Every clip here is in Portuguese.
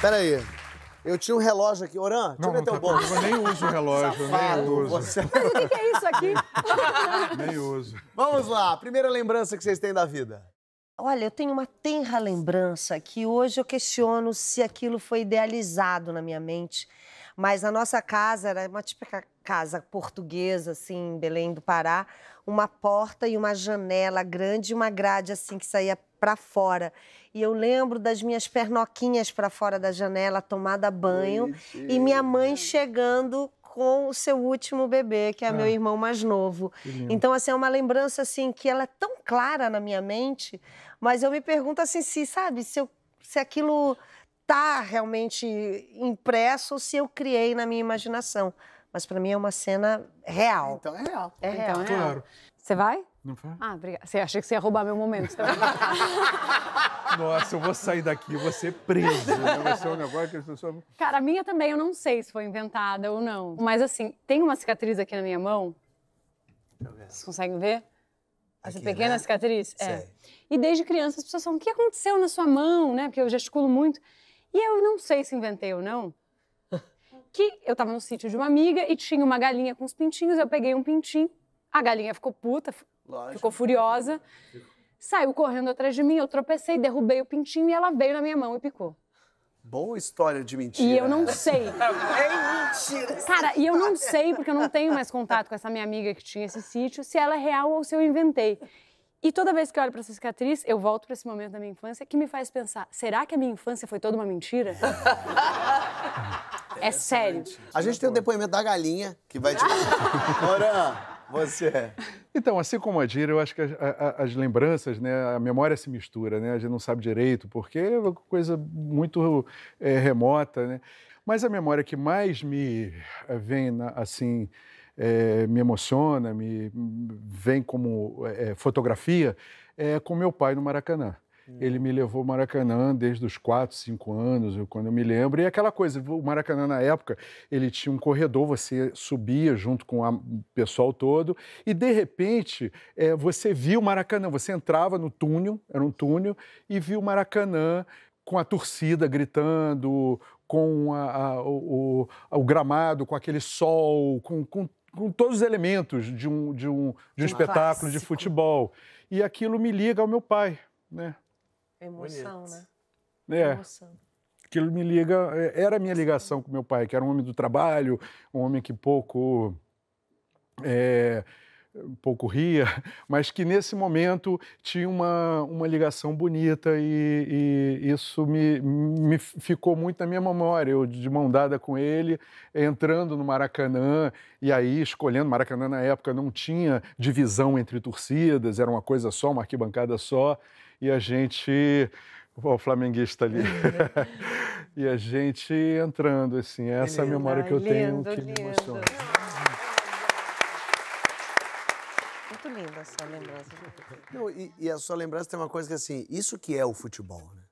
Peraí. Eu tinha um relógio aqui. Oran, deixa não, eu ver não teu tá bolso. Eu nem uso relógio, Safado, nem uso. Você... Mas o que é isso aqui? nem uso. Vamos lá, primeira lembrança que vocês têm da vida. Olha, eu tenho uma tenra lembrança que hoje eu questiono se aquilo foi idealizado na minha mente. Mas a nossa casa era uma típica casa portuguesa, assim, em Belém do Pará, uma porta e uma janela grande e uma grade, assim, que saía para fora. E eu lembro das minhas pernoquinhas para fora da janela, tomada banho, e minha mãe chegando com o seu último bebê, que é ah, meu irmão mais novo. Então, assim, é uma lembrança, assim, que ela é tão clara na minha mente, mas eu me pergunto, assim, se, sabe, se, eu, se aquilo está realmente impresso ou se eu criei na minha imaginação. Mas para mim é uma cena real. Então é real. É então real. Então, é real. Claro. Você vai? Não vai? Ah, obrigada. Você acha que você ia roubar meu momento então? Nossa, eu vou sair daqui, eu vou ser preso. Né? Vai ser um negócio que as pessoas. Cara, a minha também, eu não sei se foi inventada ou não. Mas assim, tem uma cicatriz aqui na minha mão. ver. Vocês conseguem ver? Essa aqui, pequena né? cicatriz? É. Sei. É. E desde criança as pessoas falam: o que aconteceu na sua mão, né? Porque eu gesticulo muito. E eu não sei se inventei ou não, que eu tava no sítio de uma amiga e tinha uma galinha com os pintinhos, eu peguei um pintinho, a galinha ficou puta, Lógico. ficou furiosa, saiu correndo atrás de mim, eu tropecei, derrubei o pintinho e ela veio na minha mão e picou. Boa história de mentira. E eu não né? sei. É mentira. Cara, e eu não sei, porque eu não tenho mais contato com essa minha amiga que tinha esse sítio, se ela é real ou se eu inventei. E toda vez que eu olho para essa cicatriz, eu volto para esse momento da minha infância que me faz pensar: será que a minha infância foi toda uma mentira? é sério. A gente tem o depoimento da galinha que vai te. Moran, você. É. Então, assim como a Dira, eu acho que as, as, lembranças, né, a memória se mistura, né? A gente não sabe direito, porque é uma coisa muito é, remota, né? Mas a memória que mais me eh, vem, assim, é, me emociona, me vem como é, fotografia, é com meu pai no Maracanã. Ele hum. me levou ao Maracanã desde os 4, 5 anos, quando eu me lembro. E aquela coisa, o Maracanã na época, ele tinha um corredor, você subia junto com o pessoal todo, e de repente é, você via o Maracanã, você entrava no túnel, era um túnel, e via o Maracanã com a torcida gritando, com a, a, o, o, o, gramado, com aquele sol, com, com com todos os elementos de um, de um, de um, espetáculo clássico. de futebol. E aquilo me liga ao meu pai, né? Emoção, Bonito. né? É. Emoção. Aquilo me liga, é, era a minha ligação com meu pai, que era um homem do trabalho, um homem que pouco é, um pouco ria, mas que nesse momento tinha uma, uma ligação bonita e, e isso me, me ficou muito na minha memória. Eu de mão dada com ele, entrando no Maracanã e aí escolhendo. Maracanã na época não tinha divisão entre torcidas, era uma coisa só, uma arquibancada só, e a gente. o flamenguista ali. e a gente entrando, assim, essa é a memória que eu tenho lindo, que me emociona. muito linda a sua lembrança. Não, e, e, a sua lembrança tem uma coisa que assim, isso que é o futebol, né?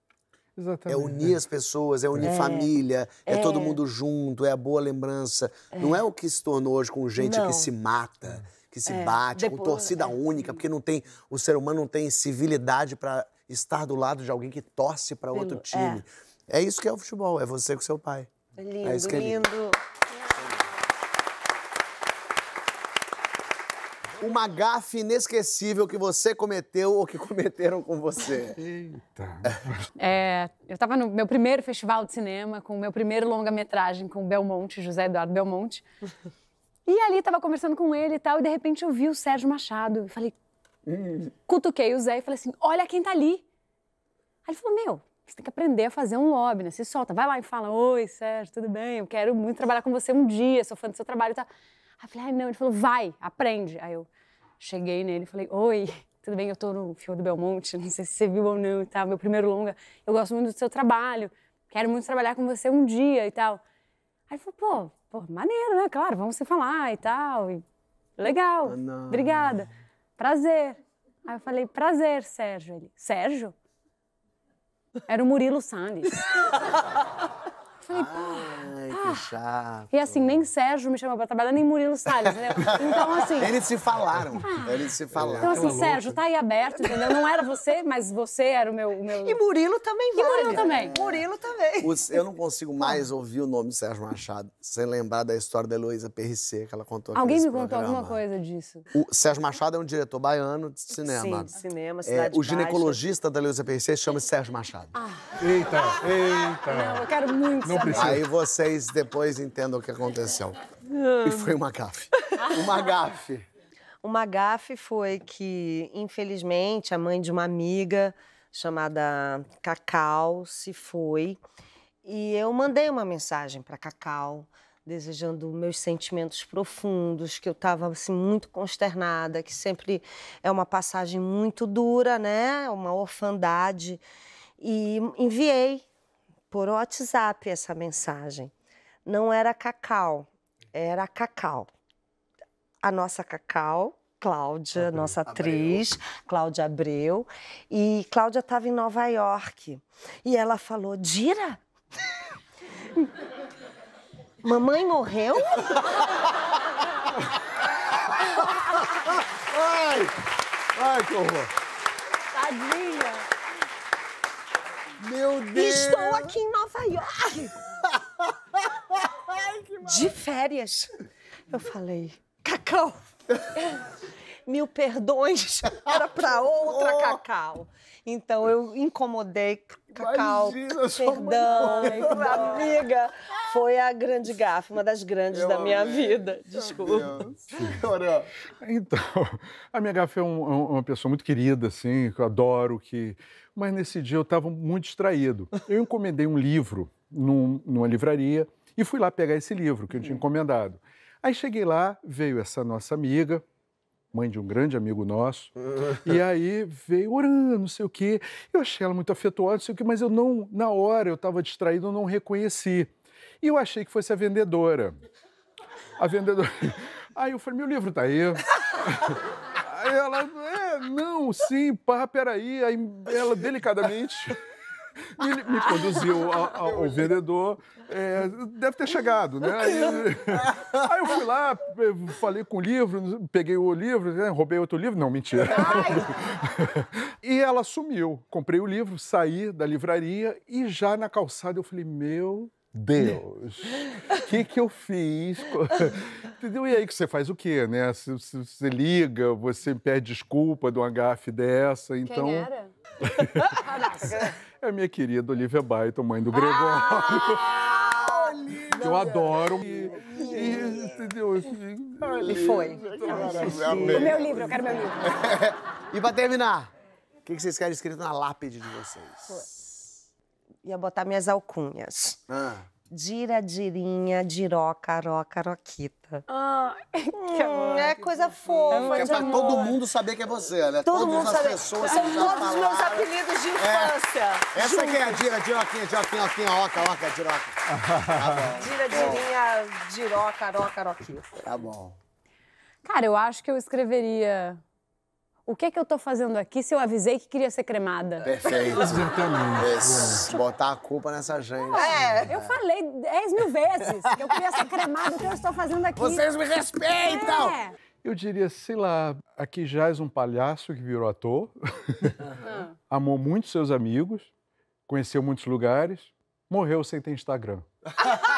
Exatamente. É unir as pessoas, é unir é. família, é. é. todo mundo junto, é a boa lembrança. É. Não é o que se tornou hoje com gente não. que se mata, que se é. bate, Depois, com torcida é. única, porque não tem o ser humano não tem civilidade para estar do lado de alguém que torce para outro time. É. isso que é o futebol, é você com seu pai. Lindo, é lindo. lindo. Uma gafe inesquecível que você cometeu ou que cometeram com você. Eita. É, eu estava no meu primeiro festival de cinema, com o meu primeiro longa-metragem com o Belmonte, José Eduardo Belmonte. E ali estava conversando com ele e tal, e de repente eu vi o Sérgio Machado. E falei, cutuquei o Zé e falei assim: olha quem tá ali. Aí ele falou: meu, você tem que aprender a fazer um lobby, né? Se solta, vai lá e fala: oi, Sérgio, tudo bem? Eu quero muito trabalhar com você um dia, sou fã do seu trabalho e tal. Aí eu falei: ai, não. Ele falou: vai, aprende. Aí eu. Cheguei nele e falei: Oi, tudo bem? Eu tô no Fior do Belmonte, não sei se você viu ou não e tal, meu primeiro longa. Eu gosto muito do seu trabalho, quero muito trabalhar com você um dia e tal. Aí ele falou: Pô, pô maneiro, né? Claro, vamos se falar e tal. E, Legal, oh, obrigada. Prazer. Aí eu falei: Prazer, Sérgio. Ele: Sérgio? Era o Murilo Salles. Falei, Ai, pá, que chato. E assim, nem Sérgio me chamou pra trabalhar, nem Murilo Salles, entendeu? Então, assim. Eles se falaram. Ah. Eles se falaram. Então, assim, Sérgio, tá aí aberto, entendeu? Não era você, mas você era o meu. meu... E Murilo também vale. E Murilo também. É. Murilo também. Os, eu não consigo mais ouvir o nome de Sérgio Machado sem lembrar da história da Heloísa PRC que ela contou aqui. Alguém me programa. contou alguma coisa disso. O Sérgio Machado é um diretor baiano de cinema. Sim, de cinema, é, cidade é, O ginecologista baixa. da Heloísa PRC chama-se Sérgio Machado. Ah. Eita, eita. Não, eu quero muito não precisa. Aí vocês depois entendam o que aconteceu. E foi uma gafe. Uma gafe. Uma gafe foi que, infelizmente, a mãe de uma amiga chamada Cacau se foi. E eu mandei uma mensagem para Cacau, desejando meus sentimentos profundos, que eu estava assim, muito consternada, que sempre é uma passagem muito dura, né? Uma orfandade. E enviei por WhatsApp essa mensagem. Não era Cacau, era Cacau. A nossa Cacau, Cláudia, Abreu. nossa atriz, Abreu. Cláudia Abreu. E Cláudia estava em Nova York. E ela falou: Dira? Mamãe morreu? ai, ai, que horror! Meu Deus! Estou aqui em Nova York! Ai, de férias. Eu falei, Cacau, mil perdões, era para outra oh. Cacau. Então eu incomodei Cacau, Imagina, perdão, amiga. Foi a grande gafe, uma das grandes eu da minha amei. vida. Desculpa. Então, a minha gafe é, é, um, é uma pessoa muito querida, assim, que eu adoro, que... Mas nesse dia eu estava muito distraído. Eu encomendei um livro num, numa livraria e fui lá pegar esse livro que eu tinha hum. encomendado. Aí cheguei lá, veio essa nossa amiga, mãe de um grande amigo nosso. e aí veio orando, não sei o quê. Eu achei ela muito afetuosa, não sei o quê, mas eu não, na hora, eu estava distraído, eu não reconheci. E eu achei que fosse a vendedora. A vendedora. Aí eu falei: meu livro tá aí. Aí ela, é, não, sim, pá, peraí. Aí ela delicadamente me, me conduziu ao, ao, ao vendedor. É, deve ter chegado, né? Aí, aí, eu fui lá, falei com o livro, peguei o livro, né? roubei outro livro. Não, mentira. e ela sumiu. Comprei o livro, saí da livraria e já na calçada eu falei, meu Deus, o que, que eu fiz? Entendeu? E aí que você faz o quê, né? Você, você, você liga, você pede desculpa de uma gafe dessa, então... Quem era? é a minha querida Olivia Baito, mãe do Gregório. Ah, eu adoro. E, e, e foi. O meu livro, eu quero meu livro. e pra terminar, o que vocês querem escrito na lápide de vocês? Ia botar minhas alcunhas. Ah. Dira dirinha, diroca, roca, roquita. Ah, que hum, é coisa fofa, é pra todo mundo saber que é você, né? Todo Todas mundo as sabe. pessoas São todos os meus apelidos de é. infância. É. Essa aqui é a Dira, Diroquinha, Diroquinha, Oquinha, Oca, Oca, Diroca. Tá Dira, Dirinha, Diroca, Roca, Roquita. Tá bom. Cara, eu acho que eu escreveria o que é que eu tô fazendo aqui se eu avisei que queria ser cremada? Perfeito. Exatamente. Botar a culpa nessa gente. É. Eu falei 10 mil vezes que eu queria ser cremada, o que eu estou fazendo aqui? Vocês me respeitam! É. Eu diria, sei lá, aqui jaz um palhaço que virou ator, uhum. amou muito seus amigos, conheceu muitos lugares, morreu sem ter Instagram.